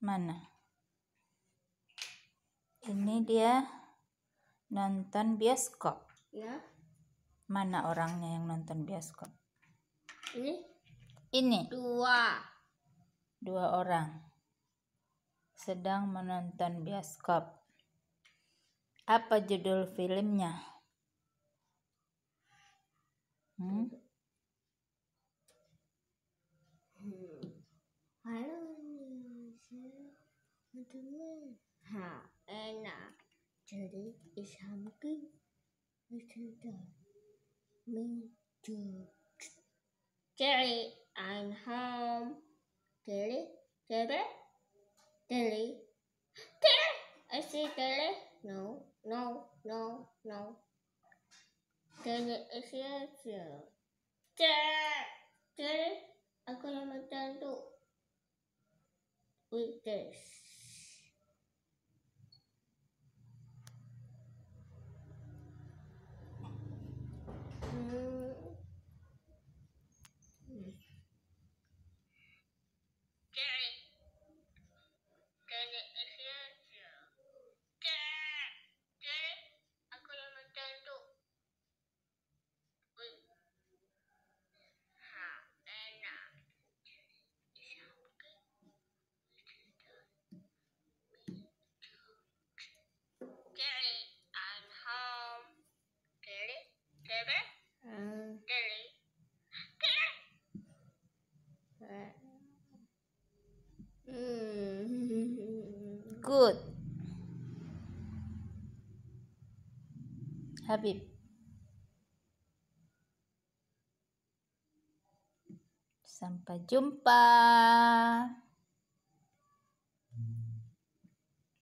mana ini dia nonton bioskop ya mana orangnya yang nonton bioskop ini ini dua dua orang sedang menonton bioskop apa judul filmnya hmm? तुम्हें हाँ ऐना जरीब शाम की me jokes. Jerry, I'm home. Jerry, Jerry, Jerry, Jerry. I see Jerry. No, no, no, no. Jerry, I see you. Jerry, Jerry, I'm gonna make with this. Hmm. good Habib sampai jumpa